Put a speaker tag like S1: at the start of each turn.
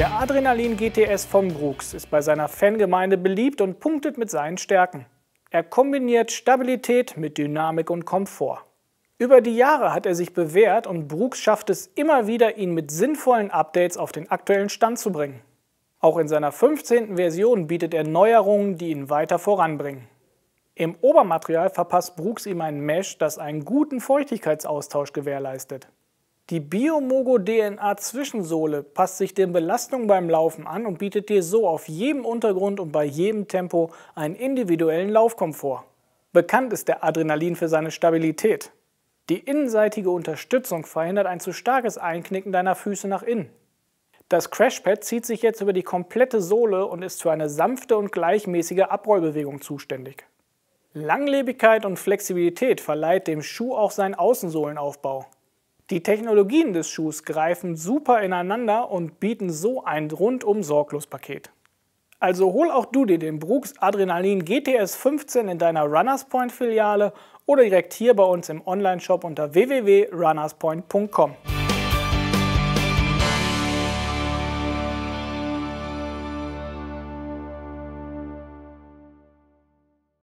S1: Der Adrenalin GTS von Brooks ist bei seiner Fangemeinde beliebt und punktet mit seinen Stärken. Er kombiniert Stabilität mit Dynamik und Komfort. Über die Jahre hat er sich bewährt und Brooks schafft es immer wieder, ihn mit sinnvollen Updates auf den aktuellen Stand zu bringen. Auch in seiner 15. Version bietet er Neuerungen, die ihn weiter voranbringen. Im Obermaterial verpasst Brooks ihm ein Mesh, das einen guten Feuchtigkeitsaustausch gewährleistet. Die Biomogo DNA Zwischensohle passt sich den Belastungen beim Laufen an und bietet dir so auf jedem Untergrund und bei jedem Tempo einen individuellen Laufkomfort. Bekannt ist der Adrenalin für seine Stabilität. Die innenseitige Unterstützung verhindert ein zu starkes Einknicken deiner Füße nach innen. Das Crashpad zieht sich jetzt über die komplette Sohle und ist für eine sanfte und gleichmäßige Abrollbewegung zuständig. Langlebigkeit und Flexibilität verleiht dem Schuh auch seinen Außensohlenaufbau. Die Technologien des Schuhs greifen super ineinander und bieten so ein rundum sorglos Paket. Also hol auch du dir den Brooks Adrenalin GTS 15 in deiner Runners Point Filiale oder direkt hier bei uns im Onlineshop unter www.runnerspoint.com.